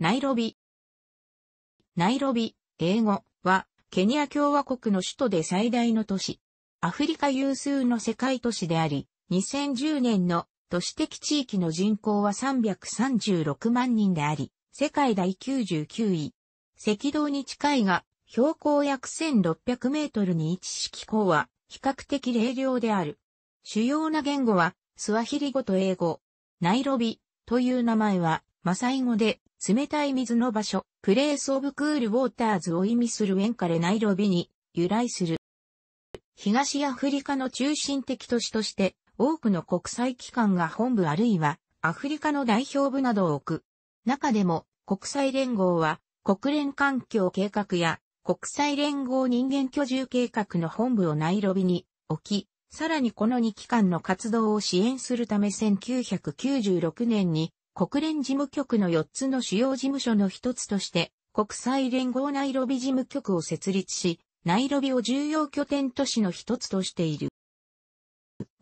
ナイロビ。ナイロビ、英語は、ケニア共和国の首都で最大の都市。アフリカ有数の世界都市であり、2010年の都市的地域の人口は336万人であり、世界第99位。赤道に近いが、標高約1600メートルに位置し気候は比較的冷涼である。主要な言語はスワヒリ語と英語。ナイロビという名前はマサイ語で冷たい水の場所、プレイスオブクールウォーターズを意味するウェンカレナイロビに由来する。東アフリカの中心的都市として、多くの国際機関が本部あるいは、アフリカの代表部などを置く。中でも、国際連合は、国連環境計画や、国際連合人間居住計画の本部をナイロビに置き、さらにこの2機関の活動を支援するため1996年に国連事務局の4つの主要事務所の一つとして、国際連合ナイロビ事務局を設立し、ナイロビを重要拠点都市の一つとしている。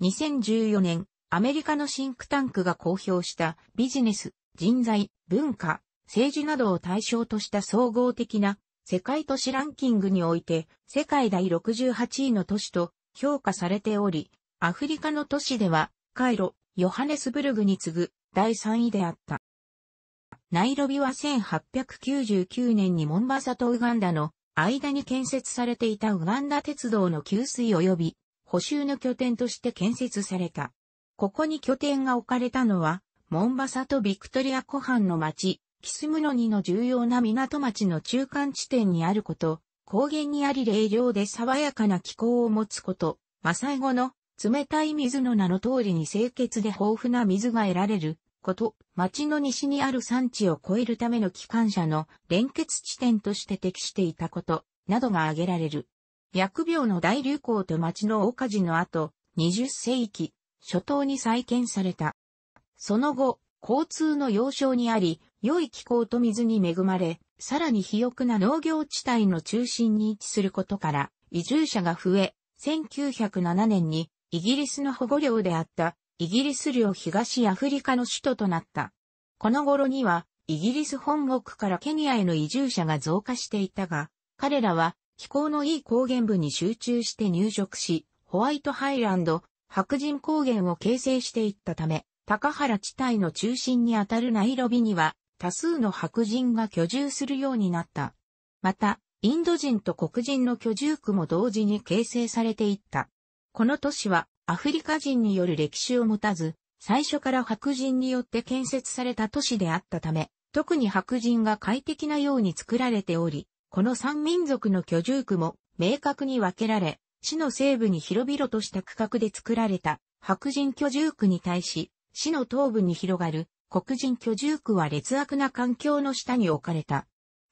2014年、アメリカのシンクタンクが公表したビジネス、人材、文化、政治などを対象とした総合的な世界都市ランキングにおいて世界第68位の都市と評価されており、アフリカの都市ではカイロ、ヨハネスブルグに次ぐ第3位であった。ナイロビは1899年にモンバサとウガンダの間に建設されていたウガンダ鉄道の給水及び補修の拠点として建設された。ここに拠点が置かれたのは、モンバサとビクトリア湖畔の町、キスムノニの重要な港町の中間地点にあること、高原にあり霊涼で爽やかな気候を持つこと、マサイ語の冷たい水の名の通りに清潔で豊富な水が得られること、町の西にある産地を越えるための機関車の連結地点として適していたこと、などが挙げられる。薬病の大流行と町の大火事の後、20世紀、初頭に再建された。その後、交通の要衝にあり、良い気候と水に恵まれ、さらに肥沃な農業地帯の中心に位置することから、移住者が増え、1907年にイギリスの保護領であったイギリス領東アフリカの首都となった。この頃にはイギリス本国からケニアへの移住者が増加していたが、彼らは気候のいい高原部に集中して入植し、ホワイトハイランド、白人高原を形成していったため、高原地帯の中心にあたるナイロビには多数の白人が居住するようになった。また、インド人と黒人の居住区も同時に形成されていった。この都市はアフリカ人による歴史を持たず、最初から白人によって建設された都市であったため、特に白人が快適なように作られており、この三民族の居住区も明確に分けられ、市の西部に広々とした区画で作られた白人居住区に対し、市の東部に広がる黒人居住区は劣悪な環境の下に置かれた。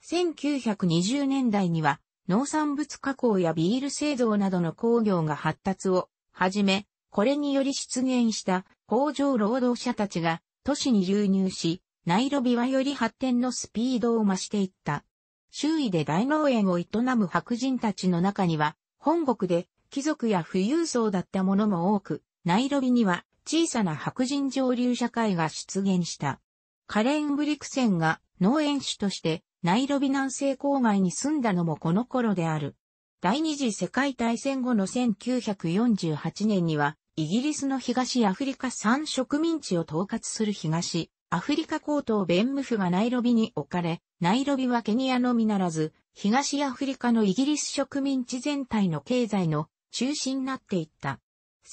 1920年代には農産物加工やビール製造などの工業が発達をはじめ、これにより出現した工場労働者たちが都市に流入し、ナイロビはより発展のスピードを増していった。周囲で大農園を営む白人たちの中には、本国で貴族や富裕層だったものも多く、ナイロビには小さな白人上流社会が出現した。カレン・ブリクセンが農園主としてナイロビ南西郊外に住んだのもこの頃である。第二次世界大戦後の1948年には、イギリスの東アフリカ産植民地を統括する東、アフリカ高等弁務府がナイロビに置かれ、ナイロビはケニアのみならず、東アフリカのイギリス植民地全体の経済の中心になっていった。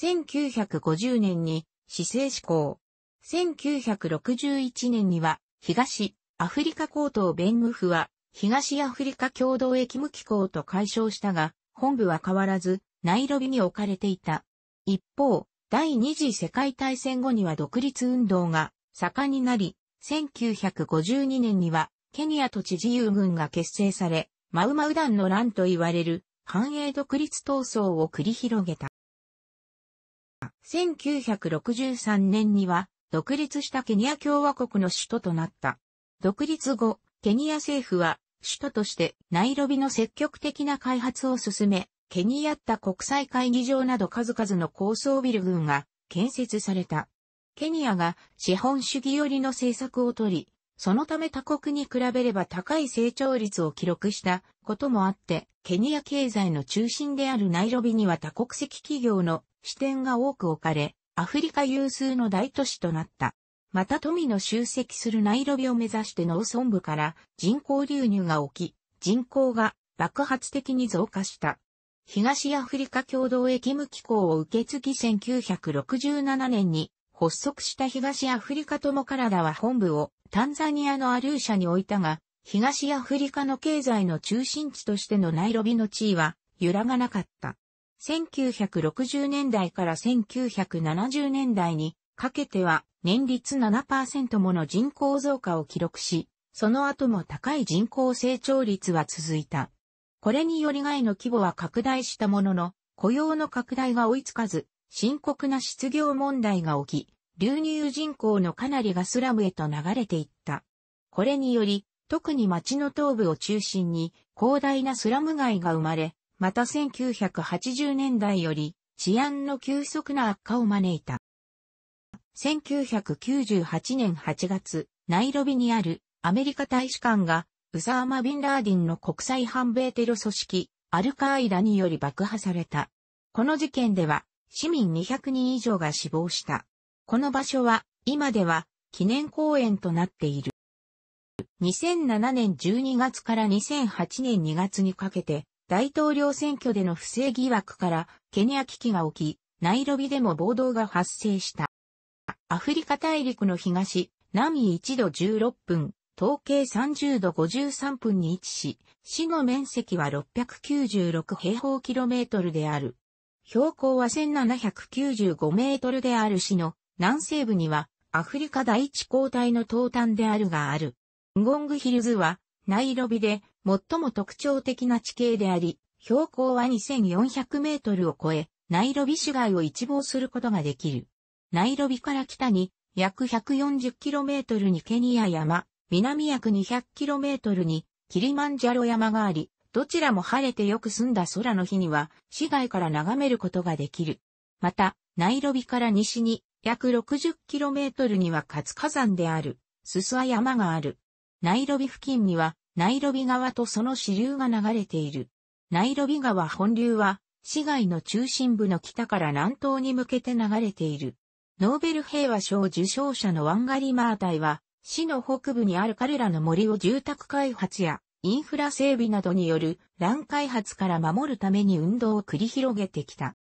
1950年に市政施行。1961年には東アフリカ高等弁務府は、東アフリカ共同駅務機構と解消したが、本部は変わらず、ナイロビに置かれていた。一方、第二次世界大戦後には独立運動が盛んになり、1952年にはケニアと知自由軍が結成され、マウマウ団の乱と言われる繁栄独立闘争を繰り広げた。1963年には独立したケニア共和国の首都となった。独立後、ケニア政府は首都としてナイロビの積極的な開発を進め、ケニアった国際会議場など数々の高層ビル群が建設された。ケニアが資本主義寄りの政策をとり、そのため他国に比べれば高い成長率を記録したこともあって、ケニア経済の中心であるナイロビには多国籍企業の支店が多く置かれ、アフリカ有数の大都市となった。また富の集積するナイロビを目指して農村部から人口流入が起き、人口が爆発的に増加した。東アフリカ共同駅務機構を受け継ぎ1967年に発足した東アフリカ友ダは本部をタンザニアのアルーシャに置いたが、東アフリカの経済の中心地としてのナイロビの地位は揺らがなかった。1960年代から1970年代にかけては年率7%もの人口増加を記録し、その後も高い人口成長率は続いた。これにより外の規模は拡大したものの、雇用の拡大が追いつかず、深刻な失業問題が起き、流入人口のかなりがスラムへと流れていった。これにより、特に町の東部を中心に広大なスラム街が生まれ、また1980年代より治安の急速な悪化を招いた。1998年8月、ナイロビにあるアメリカ大使館が、ウサーマ・ビンラーディンの国際反米テロ組織、アルカーイラにより爆破された。この事件では、市民200人以上が死亡した。この場所は、今では、記念公園となっている。2007年12月から2008年2月にかけて、大統領選挙での不正疑惑から、ケニア危機が起き、ナイロビでも暴動が発生した。アフリカ大陸の東、南1度16分、統計30度53分に位置し、市の面積は696平方キロメートルである。標高は1795メートルである市の南西部にはアフリカ第一交代の東端であるがある。ゴングヒルズはナイロビで最も特徴的な地形であり、標高は2400メートルを超え、ナイロビ市街を一望することができる。ナイロビから北に約 140km にケニア山、南約 200km にキリマンジャロ山があり、どちらも晴れてよく澄んだ空の日には市街から眺めることができる。また、ナイロビから西に約 60km には活火山である、ススア山がある。ナイロビ付近には、ナイロビ川とその支流が流れている。ナイロビ川本流は、市街の中心部の北から南東に向けて流れている。ノーベル平和賞受賞者のワンガリマー隊は、市の北部にある彼らの森を住宅開発やインフラ整備などによる乱開発から守るために運動を繰り広げてきた。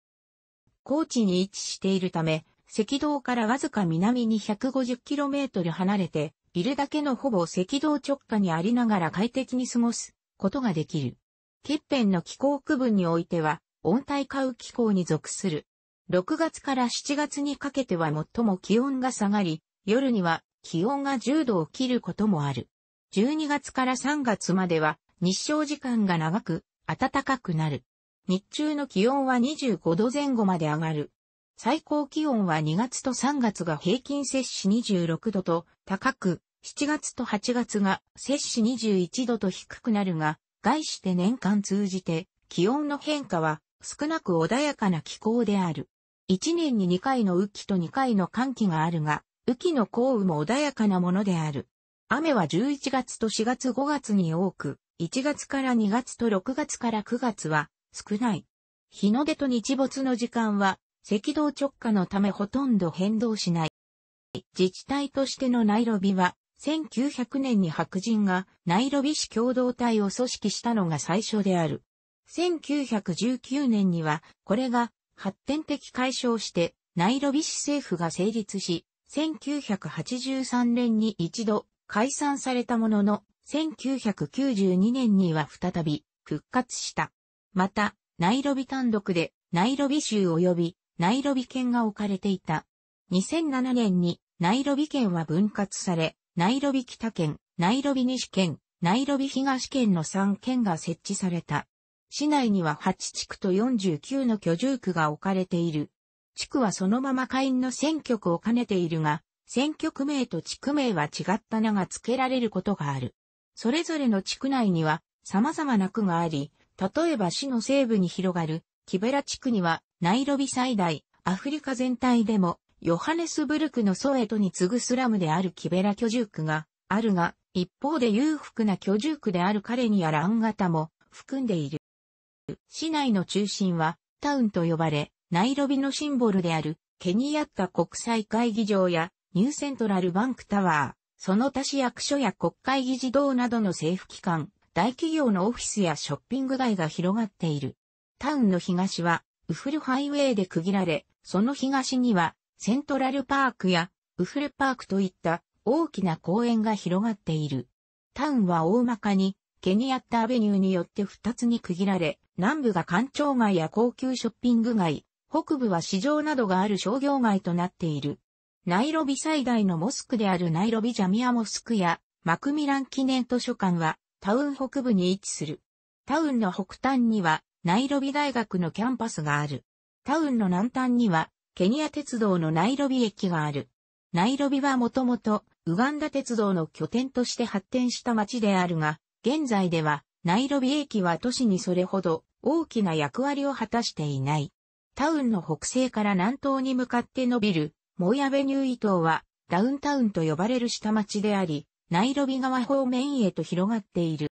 高地に位置しているため、赤道からわずか南に 150km 離れているだけのほぼ赤道直下にありながら快適に過ごすことができる。欠片の気候区分においては温帯化雨気候に属する。6月から7月にかけては最も気温が下がり、夜には気温が10度を切ることもある。12月から3月までは日照時間が長く暖かくなる。日中の気温は25度前後まで上がる。最高気温は2月と3月が平均摂氏26度と高く、7月と8月が摂氏21度と低くなるが、概して年間通じて気温の変化は少なく穏やかな気候である。1年に2回の雨季と2回の寒季があるが、雨季の降雨も穏やかなものである。雨は11月と4月5月に多く、1月から2月と6月から9月は少ない。日の出と日没の時間は赤道直下のためほとんど変動しない。自治体としてのナイロビは1900年に白人がナイロビ市共同体を組織したのが最初である。1919年にはこれが発展的解消して、ナイロビ市政府が成立し、1983年に一度解散されたものの、1992年には再び復活した。また、ナイロビ単独でナイロビ州及びナイロビ県が置かれていた。2007年にナイロビ県は分割され、ナイロビ北県、ナイロビ西県、ナイロビ東県の3県が設置された。市内には8地区と49の居住区が置かれている。地区はそのまま会員の選挙区を兼ねているが、選挙区名と地区名は違った名が付けられることがある。それぞれの地区内には様々な区があり、例えば市の西部に広がるキベラ地区にはナイロビ最大、アフリカ全体でもヨハネスブルクのソエトに次ぐスラムであるキベラ居住区があるが、一方で裕福な居住区であるカレニやラン型も含んでいる。市内の中心はタウンと呼ばれ、ナイロビのシンボルであるケニアッタ国際会議場やニューセントラルバンクタワー、その他市役所や国会議事堂などの政府機関、大企業のオフィスやショッピング街が広がっている。タウンの東はウフルハイウェイで区切られ、その東にはセントラルパークやウフルパークといった大きな公園が広がっている。タウンは大まかにケニアッタアベニューによって2つに区切られ、南部が官庁街や高級ショッピング街、北部は市場などがある商業街となっている。ナイロビ最大のモスクであるナイロビジャミアモスクやマクミラン記念図書館はタウン北部に位置する。タウンの北端にはナイロビ大学のキャンパスがある。タウンの南端にはケニア鉄道のナイロビ駅がある。ナイロビはもともとウガンダ鉄道の拠点として発展した町であるが、現在では、ナイロビ駅は都市にそれほど大きな役割を果たしていない。タウンの北西から南東に向かって伸びる、モイアベニューイ島は、ダウンタウンと呼ばれる下町であり、ナイロビ川方面へと広がっている。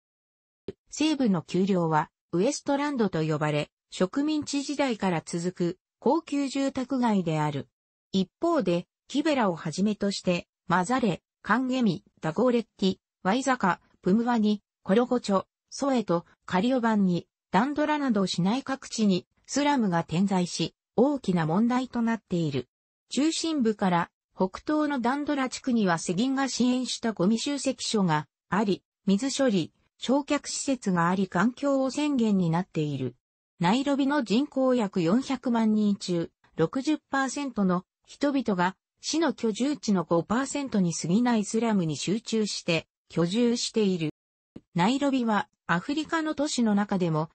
西部の丘陵は、ウエストランドと呼ばれ、植民地時代から続く高級住宅街である。一方で、キベラをはじめとして、マザレ、カンゲミ、ダゴーレッティ、ワイザカ、プムワニ、コロゴチョ、ソエト、カリオバンに、ダンドラなど市内各地にスラムが点在し、大きな問題となっている。中心部から北東のダンドラ地区にはギ銀が支援したゴミ集積所があり、水処理、焼却施設があり環境汚染源になっている。ナイロビの人口約400万人中、60%の人々が市の居住地の5%に過ぎないスラムに集中して居住している。ナイロビはアフリカの都市の中でも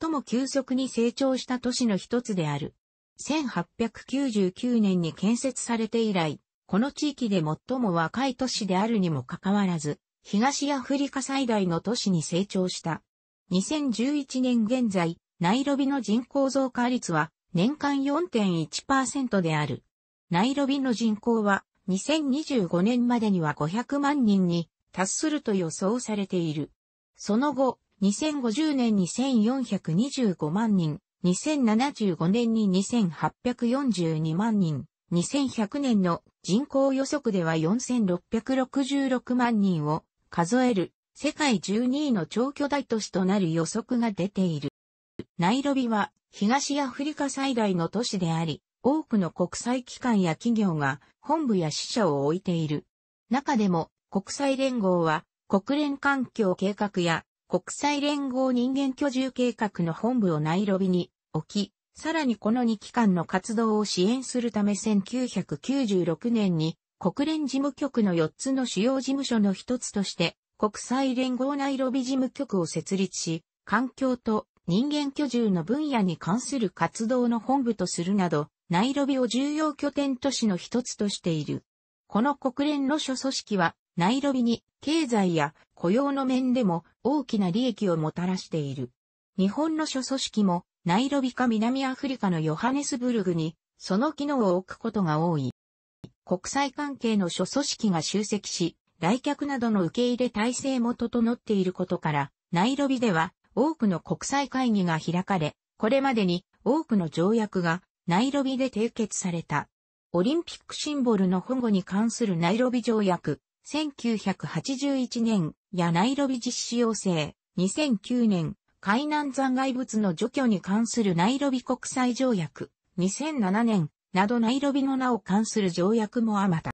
最も急速に成長した都市の一つである。1899年に建設されて以来、この地域で最も若い都市であるにもかかわらず、東アフリカ最大の都市に成長した。2011年現在、ナイロビの人口増加率は年間4.1%である。ナイロビの人口は2025年までには500万人に達すると予想されている。その後、2050年に1425万人、2075年に2842万人、2100年の人口予測では4666万人を数える世界12位の超巨大都市となる予測が出ている。ナイロビは東アフリカ最大の都市であり、多くの国際機関や企業が本部や支社を置いている。中でも国際連合は国連環境計画や国際連合人間居住計画の本部をナイロビに置き、さらにこの2機関の活動を支援するため1996年に国連事務局の4つの主要事務所の一つとして国際連合ナイロビ事務局を設立し、環境と人間居住の分野に関する活動の本部とするなど、ナイロビを重要拠点都市の一つとしている。この国連の諸組織はナイロビに経済や雇用の面でも大きな利益をもたらしている。日本の諸組織もナイロビか南アフリカのヨハネスブルグにその機能を置くことが多い。国際関係の諸組織が集積し、来客などの受け入れ体制も整っていることから、ナイロビでは多くの国際会議が開かれ、これまでに多くの条約がナイロビで締結された。オリンピックシンボルの保護に関するナイロビ条約、1981年、やナイロビ実施要請、2009年、海南残骸物の除去に関するナイロビ国際条約、2007年、などナイロビの名を関する条約もあまた。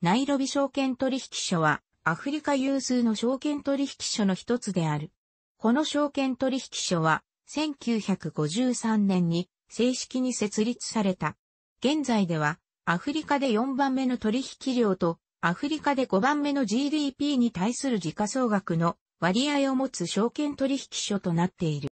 ナイロビ証券取引所は、アフリカ有数の証券取引所の一つである。この証券取引所は、1953年に正式に設立された。現在では、アフリカで4番目の取引量とアフリカで5番目の GDP に対する時価総額の割合を持つ証券取引所となっている。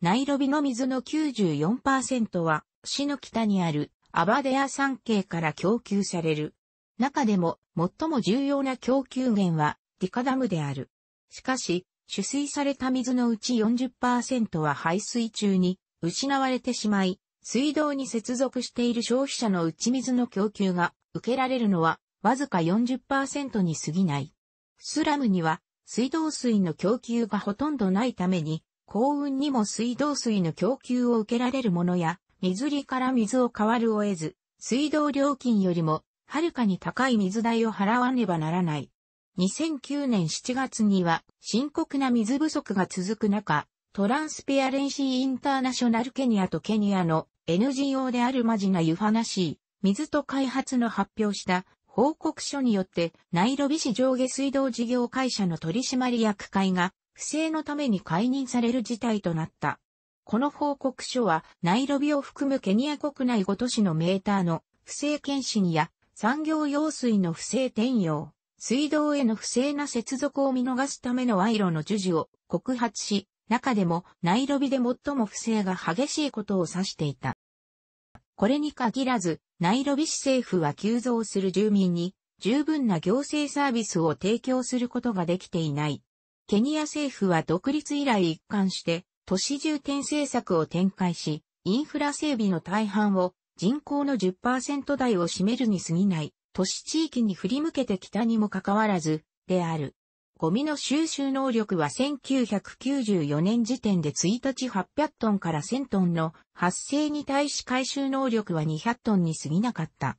ナイロビの水の94%は、市の北にあるアバデア山系から供給される。中でも最も重要な供給源はディカダムである。しかし、取水された水のうち40%は排水中に失われてしまい、水道に接続している消費者の打ち水の供給が受けられるのはわずか40%に過ぎない。スラムには水道水の供給がほとんどないために、幸運にも水道水の供給を受けられるものや、水利から水を変わるを得ず、水道料金よりも、はるかに高い水代を払わねばならない。2009年7月には、深刻な水不足が続く中、トランスペアレンシーインターナショナルケニアとケニアの NGO であるマジナ・ユファナシー、水と開発の発表した報告書によって、ナイロビ市上下水道事業会社の取締役会が、不正のために解任される事態となった。この報告書は、ナイロビを含むケニア国内5都市のメーターの不正検診や産業用水の不正転用、水道への不正な接続を見逃すための賄賂の授受を告発し、中でもナイロビで最も不正が激しいことを指していた。これに限らず、ナイロビ市政府は急増する住民に十分な行政サービスを提供することができていない。ケニア政府は独立以来一貫して都市重点政策を展開し、インフラ整備の大半を人口の10%台を占めるに過ぎない都市地域に振り向けてきたにもかかわらず、である。ゴミの収集能力は1994年時点で1日800トンから1000トンの発生に対し回収能力は200トンに過ぎなかった。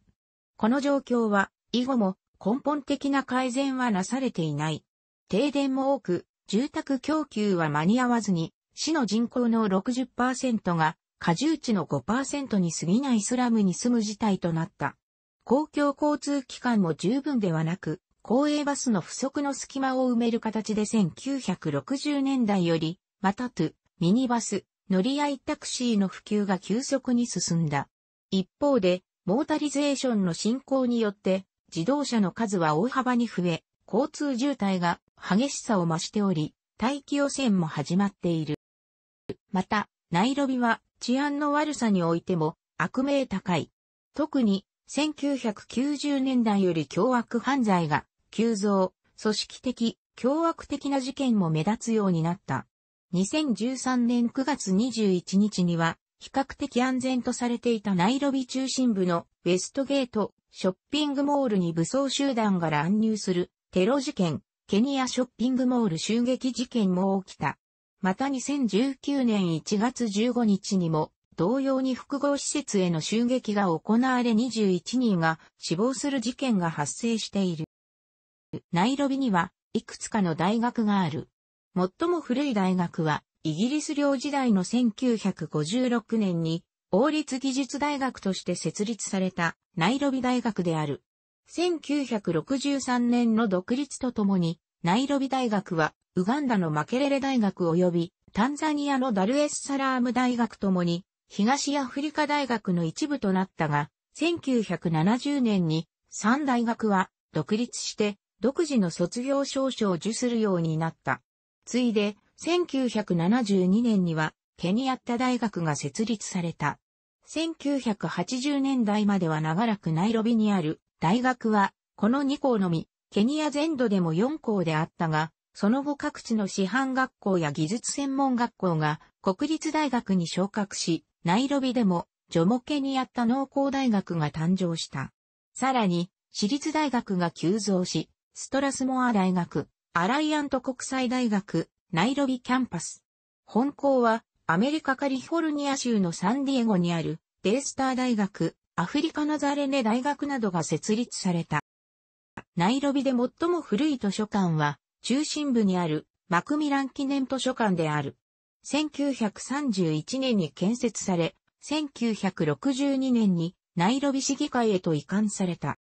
この状況は、以後も根本的な改善はなされていない。停電も多く、住宅供給は間に合わずに、市の人口の60%が、過重地の5%に過ぎないスラムに住む事態となった。公共交通機関も十分ではなく、公営バスの不足の隙間を埋める形で1960年代より、またと、ミニバス、乗り合いタクシーの普及が急速に進んだ。一方で、モータリゼーションの進行によって、自動車の数は大幅に増え、交通渋滞が激しさを増しており、大気汚染も始まっている。また、ナイロビは治安の悪さにおいても悪名高い。特に1990年代より凶悪犯罪が急増、組織的、凶悪的な事件も目立つようになった。2013年9月21日には、比較的安全とされていたナイロビ中心部のウェストゲートショッピングモールに武装集団が乱入するテロ事件、ケニアショッピングモール襲撃事件も起きた。また2019年1月15日にも同様に複合施設への襲撃が行われ21人が死亡する事件が発生している。ナイロビには、いくつかの大学がある。最も古い大学は、イギリス領時代の1956年に、王立技術大学として設立された、ナイロビ大学である。1963年の独立とともに、ナイロビ大学は、ウガンダのマケレレ大学及び、タンザニアのダルエスサラーム大学ともに、東アフリカ大学の一部となったが、1970年に、3大学は、独立して、独自の卒業証書を受するようになった。ついで、1972年には、ケニアッタ大学が設立された。1980年代までは長らくナイロビにある大学は、この2校のみ、ケニア全土でも4校であったが、その後各地の師範学校や技術専門学校が国立大学に昇格し、ナイロビでもジョモケニアッタ農工大学が誕生した。さらに、私立大学が急増し、ストラスモア大学、アライアント国際大学、ナイロビキャンパス。本校は、アメリカカリフォルニア州のサンディエゴにある、デイスター大学、アフリカナザレネ大学などが設立された。ナイロビで最も古い図書館は、中心部にある、マクミラン記念図書館である。1931年に建設され、1962年にナイロビ市議会へと移管された。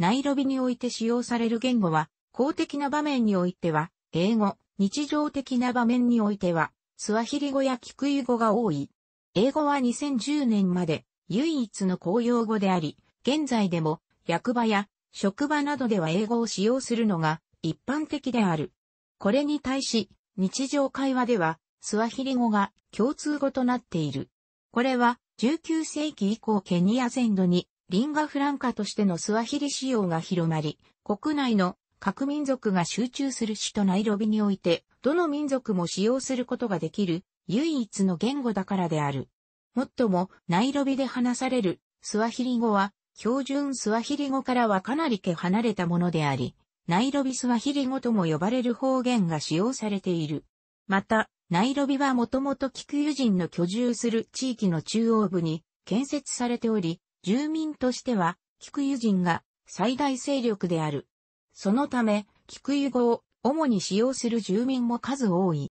ナイロビにおいて使用される言語は、公的な場面においては、英語、日常的な場面においては、スワヒリ語やキクイ語が多い。英語は2010年まで唯一の公用語であり、現在でも役場や職場などでは英語を使用するのが一般的である。これに対し、日常会話ではスワヒリ語が共通語となっている。これは19世紀以降ケニア全土にリンガフランカとしてのスワヒリ仕様が広まり、国内の各民族が集中する首都ナイロビにおいて、どの民族も使用することができる唯一の言語だからである。もっとも、ナイロビで話されるスワヒリ語は、標準スワヒリ語からはかなり毛離れたものであり、ナイロビスワヒリ語とも呼ばれる方言が使用されている。また、ナイロビはもともとキクユ人の居住する地域の中央部に建設されており、住民としては、菊ク人が最大勢力である。そのため、菊ク語を主に使用する住民も数多い。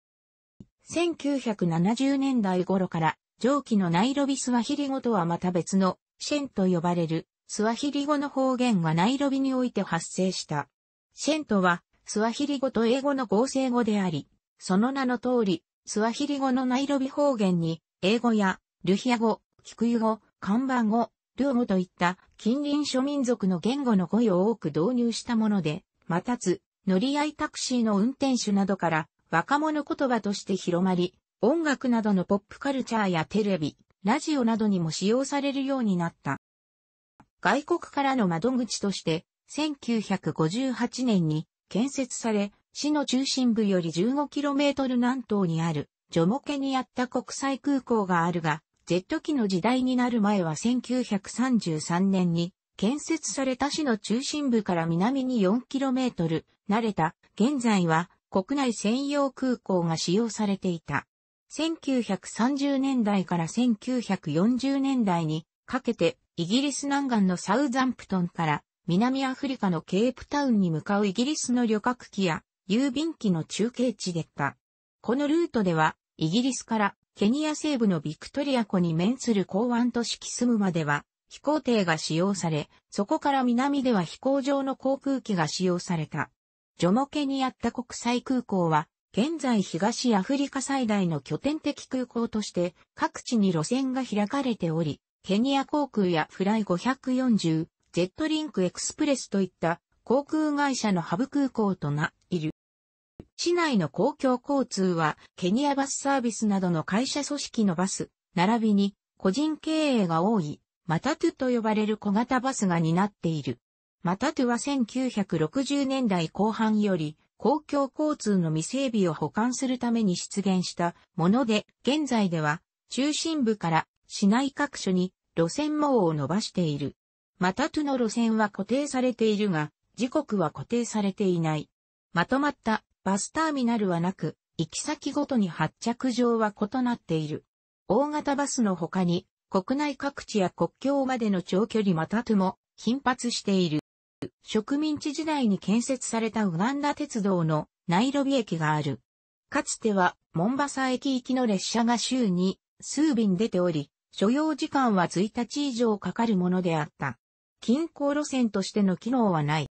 1970年代頃から、上記のナイロビスワヒリ語とはまた別のシェンと呼ばれるスワヒリ語の方言がナイロビにおいて発生した。シェントはスワヒリ語と英語の合成語であり、その名の通り、スワヒリ語のナイロビ方言に英語やルヒア語、キクユ語、看板語、ルームといった近隣諸民族の言語の語彙を多く導入したもので、またつ、乗り合いタクシーの運転手などから若者言葉として広まり、音楽などのポップカルチャーやテレビ、ラジオなどにも使用されるようになった。外国からの窓口として、1958年に建設され、市の中心部より 15km 南東にある、ジョモケにあった国際空港があるが、Z 機の時代になる前は1933年に建設された市の中心部から南に 4km 慣れた、現在は国内専用空港が使用されていた。1930年代から1940年代にかけてイギリス南岸のサウザンプトンから南アフリカのケープタウンに向かうイギリスの旅客機や郵便機の中継地でった。このルートではイギリスからケニア西部のビクトリア湖に面する港湾都市キスムまでは飛行艇が使用され、そこから南では飛行場の航空機が使用された。ジョモケニアった国際空港は、現在東アフリカ最大の拠点的空港として、各地に路線が開かれており、ケニア航空やフライ540、ジェットリンクエクスプレスといった航空会社のハブ空港とな、いる。市内の公共交通は、ケニアバスサービスなどの会社組織のバス、並びに個人経営が多い、マタトゥと呼ばれる小型バスが担っている。マタトゥは1960年代後半より、公共交通の未整備を補完するために出現したもので、現在では、中心部から市内各所に路線網を伸ばしている。マタトゥの路線は固定されているが、時刻は固定されていない。まとまったバスターミナルはなく、行き先ごとに発着場は異なっている。大型バスの他に、国内各地や国境までの長距離またとも頻発している。植民地時代に建設されたウガンダ鉄道のナイロビ駅がある。かつては、モンバサ駅行きの列車が週に数便出ており、所要時間は1日以上かかるものであった。近郊路線としての機能はない。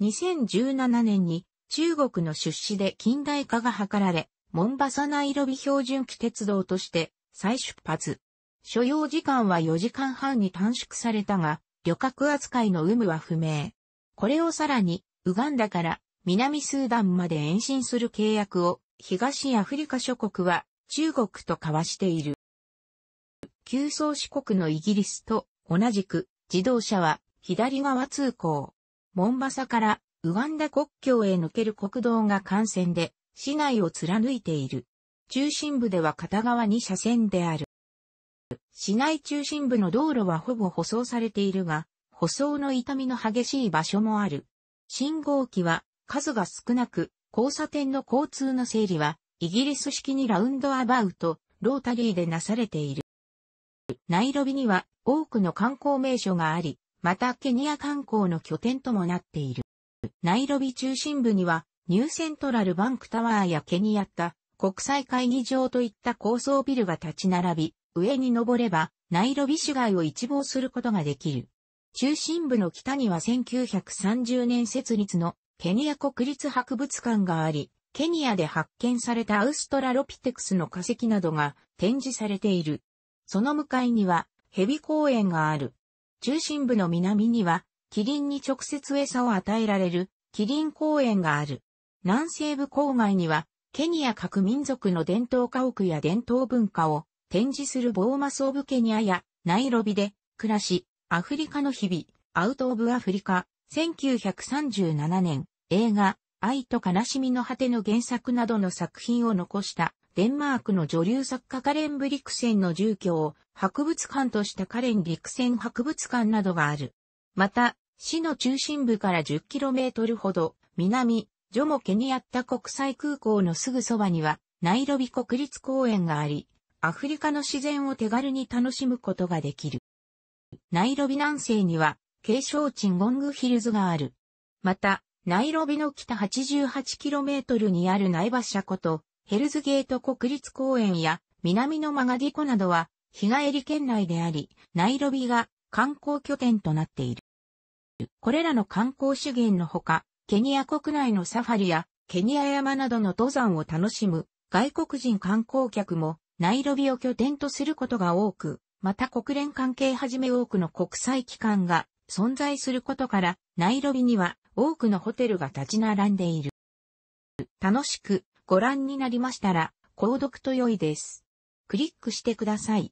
2017年に中国の出資で近代化が図られ、モンバサナイロビ標準機鉄道として再出発。所要時間は4時間半に短縮されたが、旅客扱いの有無は不明。これをさらに、ウガンダから南スーダンまで延伸する契約を東アフリカ諸国は中国と交わしている。急走四国のイギリスと同じく自動車は左側通行。モンバサからウガンダ国境へ抜ける国道が幹線で、市内を貫いている。中心部では片側2車線である。市内中心部の道路はほぼ舗装されているが、舗装の痛みの激しい場所もある。信号機は数が少なく、交差点の交通の整理は、イギリス式にラウンドアバウト、ロータリーでなされている。ナイロビには多くの観光名所があり、またケニア観光の拠点ともなっている。ナイロビ中心部には、ニューセントラルバンクタワーやケニアッタ、国際会議場といった高層ビルが立ち並び、上に登れば、ナイロビ市街を一望することができる。中心部の北には1930年設立のケニア国立博物館があり、ケニアで発見されたアウストラロピテクスの化石などが展示されている。その向かいにはヘビ公園がある。中心部の南にはキリンに直接餌を与えられる、キリン公園がある。南西部郊外には、ケニア各民族の伝統家屋や伝統文化を展示するボーマス・オブ・ケニアやナイロビで暮らし、アフリカの日々、アウト・オブ・アフリカ、1937年、映画、愛と悲しみの果ての原作などの作品を残したデンマークの女流作家カレン・ブリクセンの住居を博物館としたカレン・リクセン博物館などがある。また、市の中心部から 10km ほど、南、ジョモケニアッタ国際空港のすぐそばには、ナイロビ国立公園があり、アフリカの自然を手軽に楽しむことができる。ナイロビ南西には、景勝地ゴングヒルズがある。また、ナイロビの北 88km にあるナイバシャこと、ヘルズゲート国立公園や、南のマガディ湖などは、日帰り圏内であり、ナイロビが観光拠点となっている。これらの観光資源のほか、ケニア国内のサファリやケニア山などの登山を楽しむ外国人観光客もナイロビを拠点とすることが多く、また国連関係はじめ多くの国際機関が存在することから、ナイロビには多くのホテルが立ち並んでいる。楽しくご覧になりましたら、購読と良いです。クリックしてください。